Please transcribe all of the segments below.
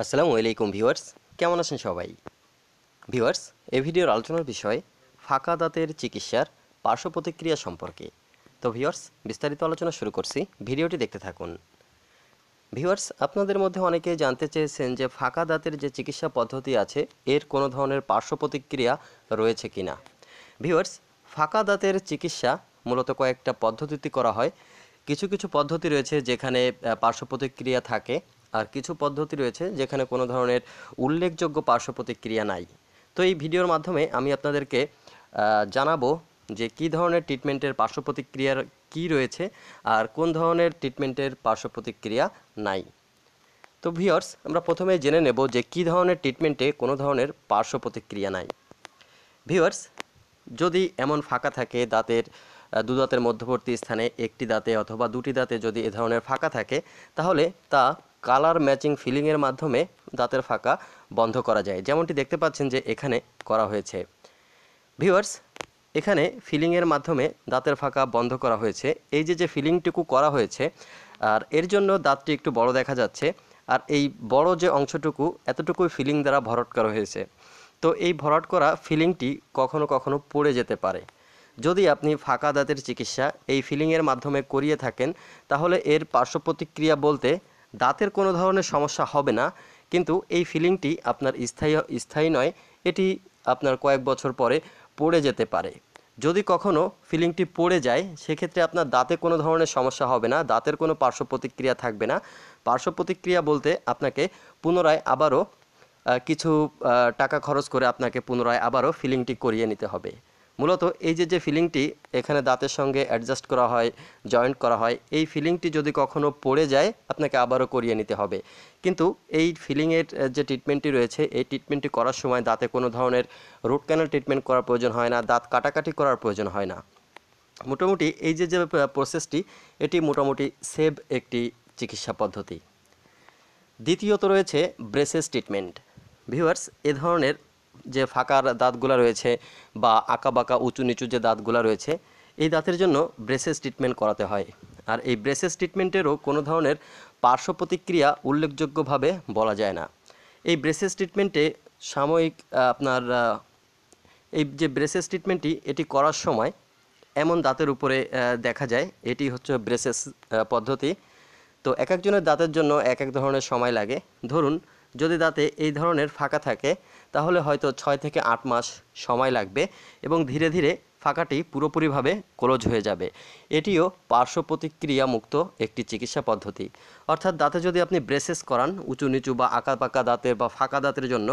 আসসালামু আলাইকুম ভিউয়ার্স কেমন আছেন সবাই ভিউয়ার্স এ ভিডিওর আলোচনার বিষয় ফাঁকা দাঁতের চিকিৎসার পার্শ্ব প্রতিক্রিয়া সম্পর্কে তো ভিউয়ার্স বিস্তারিত আলোচনা শুরু করছি ভিডিওটি দেখতে থাকুন ভিউয়ার্স আপনাদের মধ্যে অনেকে জানতে চেয়েছেন যে ফাঁকা দাঁতের যে চিকিৎসা পদ্ধতি আছে এর কোনো ধরনের পার্শ্ব প্রতিক্রিয়া রয়েছে কি না ভিউয়ার্স ফাঁকা দাঁতের চিকিৎসা মূলত কয়েকটা পদ্ধতিতে করা হয় কিছু কিছু পদ্ধতি রয়েছে যেখানে পার্শ্ব প্রতিক্রিয়া থাকে আর কিছু পদ্ধতি রয়েছে যেখানে কোনো ধরনের উল্লেখযোগ্য পার্শ্ব প্রতিক্রিয়া নাই তো এই ভিডিওর মাধ্যমে আমি আপনাদেরকে জানাবো যে কি ধরনের ট্রিটমেন্টের পার্শ্ব প্রতিক্রিয়ার কী রয়েছে আর কোন ধরনের ট্রিটমেন্টের পার্শ্ব প্রতিক্রিয়া নাই তো ভিওর্স আমরা প্রথমে জেনে নেব যে কি ধরনের ট্রিটমেন্টে কোনো ধরনের পার্শ্ব প্রতিক্রিয়া নাই ভিওর্স যদি এমন ফাঁকা থাকে দাঁতের দু দাঁতের মধ্যবর্তী স্থানে একটি দাঁতে অথবা দুটি দাঁতে যদি এ ধরনের ফাঁকা থাকে তাহলে তা কালার ম্যাচিং ফিলিংয়ের মাধ্যমে দাঁতের ফাঁকা বন্ধ করা যায় যেমনটি দেখতে পাচ্ছেন যে এখানে করা হয়েছে ভিউয়ার্স এখানে ফিলিংয়ের মাধ্যমে দাঁতের ফাঁকা বন্ধ করা হয়েছে এই যে যে ফিলিংটুকু করা হয়েছে আর এর জন্য দাঁতটি একটু বড় দেখা যাচ্ছে আর এই বড় যে অংশটুকু এতটুকুই ফিলিং দ্বারা ভরট করা হয়েছে তো এই ভরাট করা ফিলিংটি কখনো কখনো পড়ে যেতে পারে যদি আপনি ফাঁকা দাঁতের চিকিৎসা এই ফিলিংয়ের মাধ্যমে করিয়ে থাকেন তাহলে এর পার্শ্ব প্রতিক্রিয়া বলতে দাঁতের কোনো ধরনের সমস্যা হবে না কিন্তু এই ফিলিংটি আপনার স্থায়ী স্থায়ী নয় এটি আপনার কয়েক বছর পরে পড়ে যেতে পারে যদি কখনও ফিলিংটি পড়ে যায় সেক্ষেত্রে আপনার দাঁতে কোনো ধরনের সমস্যা হবে না দাঁতের কোনো পার্শ্ব প্রতিক্রিয়া থাকবে না পার্শ্ব প্রতিক্রিয়া বলতে আপনাকে পুনরায় আবারও কিছু টাকা খরচ করে আপনাকে পুনরায় আবারও ফিলিংটি করিয়ে নিতে হবে মূলত এই যে যে ফিলিংটি এখানে দাঁতের সঙ্গে অ্যাডজাস্ট করা হয় জয়েন্ট করা হয় এই ফিলিংটি যদি কখনও পড়ে যায় আপনাকে আবারও করিয়ে নিতে হবে কিন্তু এই ফিলিংয়ের যে ট্রিটমেন্টটি রয়েছে এই ট্রিটমেন্টটি করার সময় দাঁতে কোনো ধরনের রুট ক্যানাল ট্রিটমেন্ট করার প্রয়োজন হয় না দাঁত কাটাকাটি করার প্রয়োজন হয় না মোটামুটি এই যে যে প্রসেসটি এটি মোটামুটি সেভ একটি চিকিৎসা পদ্ধতি দ্বিতীয়ত রয়েছে ব্রেসেস ট্রিটমেন্ট ভিউয়ার্স এ ধরনের যে ফাঁকার দাঁতগুলো রয়েছে বা আঁকা বাঁকা উঁচু নিচু যে দাঁতগুলো রয়েছে এই দাঁতের জন্য ব্রেসেস ট্রিটমেন্ট করাতে হয় আর এই ব্রেসেস ট্রিটমেন্টেরও কোনো ধরনের পার্শ্ব প্রতিক্রিয়া উল্লেখযোগ্যভাবে বলা যায় না এই ব্রেসেস ট্রিটমেন্টে সাময়িক আপনার এই যে ব্রেসেস ট্রিটমেন্টটি এটি করার সময় এমন দাঁতের উপরে দেখা যায় এটি হচ্ছে ব্রেসেস পদ্ধতি তো এক একজনের দাঁতের জন্য এক এক ধরনের সময় লাগে ধরুন যদি দাঁতে এই ধরনের ফাঁকা থাকে তাহলে হয়তো ছয় থেকে আট মাস সময় লাগবে এবং ধীরে ধীরে ফাঁকাটি পুরোপুরিভাবে ক্লোজ হয়ে যাবে এটিও পার্শ্ব প্রতিক্রিয়ামুক্ত একটি চিকিৎসা পদ্ধতি অর্থাৎ দাঁতে যদি আপনি ব্রেসেস করান উঁচু নিচু বা আঁকা পাকা দাঁতের বা ফাঁকা দাঁতের জন্য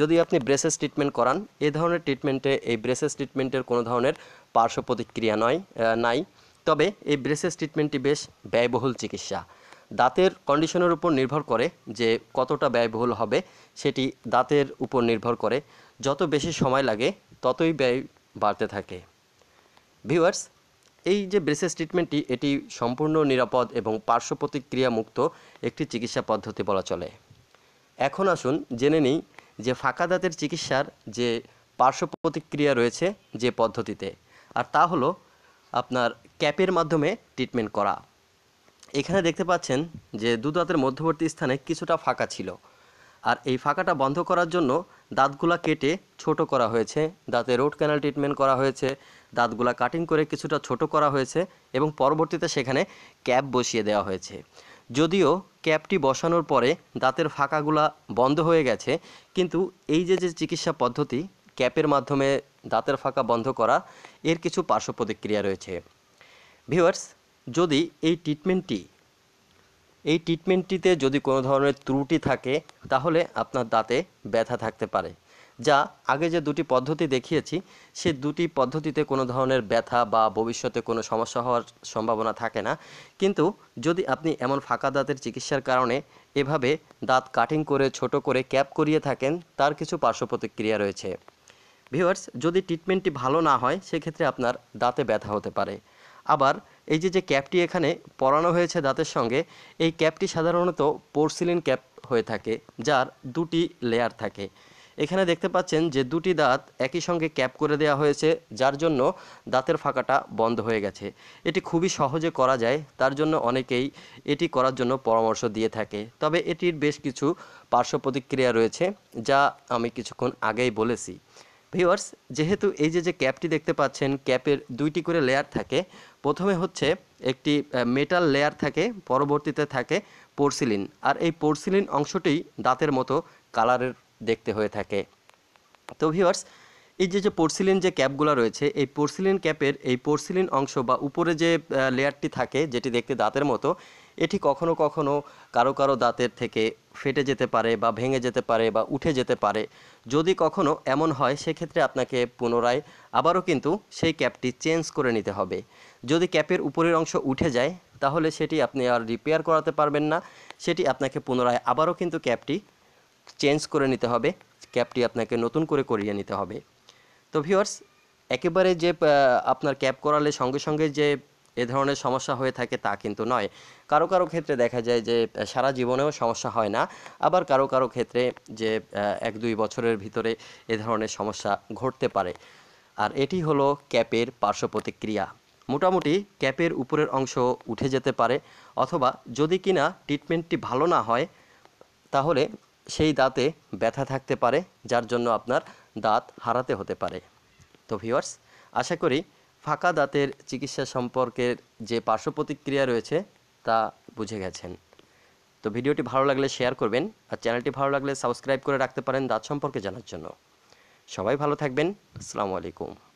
যদি আপনি ব্রেসেস ট্রিটমেন্ট করান এ ধরনের ট্রিটমেন্টে এই ব্রেসেস ট্রিটমেন্টের কোনো ধরনের পার্শ্ব প্রতিক্রিয়া নয় নাই তবে এই ব্রেসেস ট্রিটমেন্টটি বেশ ব্যয়বহুল চিকিৎসা দাঁতের কন্ডিশনের উপর নির্ভর করে যে কতটা ব্যয়বহুল হবে সেটি দাঁতের উপর নির্ভর করে যত বেশি সময় লাগে ততই ব্যয় বাড়তে থাকে ভিউয়ার্স এই যে ব্রেসেস ট্রিটমেন্টটি এটি সম্পূর্ণ নিরাপদ এবং পার্শ্ব প্রতিক্রিয়ামুক্ত একটি চিকিৎসা পদ্ধতি বলা চলে এখন আসুন জেনে নিই যে ফাঁকা দাঁতের চিকিৎসার যে পার্শ্ব প্রতিক্রিয়া রয়েছে যে পদ্ধতিতে আর তা হলো আপনার ক্যাপের মাধ্যমে ট্রিটমেন্ট করা এখানে দেখতে পাচ্ছেন যে দু দাঁতের মধ্যবর্তী স্থানে কিছুটা ফাঁকা ছিল আর এই ফাঁকাটা বন্ধ করার জন্য দাঁতগুলা কেটে ছোট করা হয়েছে দাঁতে রোড ক্যানাল ট্রিটমেন্ট করা হয়েছে দাঁতগুলা কাটিং করে কিছুটা ছোট করা হয়েছে এবং পরবর্তীতে সেখানে ক্যাপ বসিয়ে দেওয়া হয়েছে যদিও ক্যাপটি বসানোর পরে দাঁতের ফাঁকাগুলা বন্ধ হয়ে গেছে কিন্তু এই যে যে চিকিৎসা পদ্ধতি ক্যাপের মাধ্যমে দাঁতের ফাঁকা বন্ধ করা এর কিছু পার্শ্ব প্রতিক্রিয়া রয়েছে ভিউয়ার্স যদি এই ট্রিটমেন্টটি এই ট্রিটমেন্টটিতে যদি কোনো ধরনের ত্রুটি থাকে তাহলে আপনার দাঁতে ব্যথা থাকতে পারে যা আগে যে দুটি পদ্ধতি দেখিয়েছি সে দুটি পদ্ধতিতে কোনো ধরনের ব্যথা বা ভবিষ্যতে কোনো সমস্যা হওয়ার সম্ভাবনা থাকে না কিন্তু যদি আপনি এমন ফাঁকা দাঁতের চিকিৎসার কারণে এভাবে দাঁত কাটিং করে ছোট করে ক্যাপ করিয়ে থাকেন তার কিছু পার্শ্ব প্রতিক্রিয়া রয়েছে ভিউয়ার্স যদি ট্রিটমেন্টটি ভালো না হয় সেক্ষেত্রে আপনার দাঁতে ব্যথা হতে পারে আবার এই যে যে ক্যাপটি এখানে পরানো হয়েছে দাঁতের সঙ্গে এই ক্যাপটি সাধারণত পোর্সিলিন ক্যাপ হয়ে থাকে যার দুটি লেয়ার থাকে এখানে দেখতে পাচ্ছেন যে দুটি দাঁত একই সঙ্গে ক্যাপ করে দেওয়া হয়েছে যার জন্য দাঁতের ফাঁকাটা বন্ধ হয়ে গেছে এটি খুবই সহজে করা যায় তার জন্য অনেকেই এটি করার জন্য পরামর্শ দিয়ে থাকে তবে এটির বেশ কিছু পার্শ্ব প্রতিক্রিয়া রয়েছে যা আমি কিছুক্ষণ আগেই বলেছি ভিওয়ার্স যেহেতু এই যে যে ক্যাপটি দেখতে পাচ্ছেন ক্যাপের দুইটি করে লেয়ার থাকে প্রথমে হচ্ছে একটি মেটাল লেয়ার থাকে পরবর্তীতে থাকে পোর্সিলিন আর এই পোর্সিলিন অংশটি দাঁতের মতো কালারের দেখতে হয়ে থাকে তো ভিওয়ার্স এই যে যে পোর্সিলিন যে ক্যাপগুলো রয়েছে এই পোর্সিলিন ক্যাপের এই পোর্সিলিন অংশ বা উপরে যে লেয়ারটি থাকে যেটি দেখতে দাঁতের মতো এটি কখনো কখনো কারো কারো দাঁতের থেকে ফেটে যেতে পারে বা ভেঙে যেতে পারে বা উঠে যেতে পারে যদি কখনো এমন হয় সেক্ষেত্রে আপনাকে পুনরায় আবারও কিন্তু সেই ক্যাপটি চেঞ্জ করে নিতে হবে যদি ক্যাপের উপরের অংশ উঠে যায় তাহলে সেটি আপনি আর রিপেয়ার করাতে পারবেন না সেটি আপনাকে পুনরায় আবারও কিন্তু ক্যাপটি চেঞ্জ করে নিতে হবে ক্যাপটি আপনাকে নতুন করে করিয়ে নিতে হবে তো ভিওর্স একেবারে যে আপনার ক্যাপ করালে সঙ্গে সঙ্গে যে এ ধরনের সমস্যা হয়ে থাকে তা কিন্তু নয় কারো কারো ক্ষেত্রে দেখা যায় যে সারা জীবনেও সমস্যা হয় না আবার কারো কারো ক্ষেত্রে যে এক দুই বছরের ভিতরে এ ধরনের সমস্যা ঘটতে পারে আর এটি হলো ক্যাপের পার্শ্ব প্রতিক্রিয়া মোটামুটি ক্যাপের উপরের অংশ উঠে যেতে পারে অথবা যদি কিনা ট্রিটমেন্টটি ভালো না হয় তাহলে সেই দাঁতে ব্যথা থাকতে পারে যার জন্য আপনার দাঁত হারাতে হতে পারে তো ভিউয়ার্স আশা করি ফাঁকা দাঁতের চিকিৎসা সম্পর্কে যে পার্শ্ব প্রতিক্রিয়া রয়েছে তা বুঝে গেছেন তো ভিডিওটি ভালো লাগলে শেয়ার করবেন আর চ্যানেলটি ভালো লাগলে সাবস্ক্রাইব করে রাখতে পারেন দাঁত সম্পর্কে জানার জন্য সবাই ভালো থাকবেন আসসালামু আলাইকুম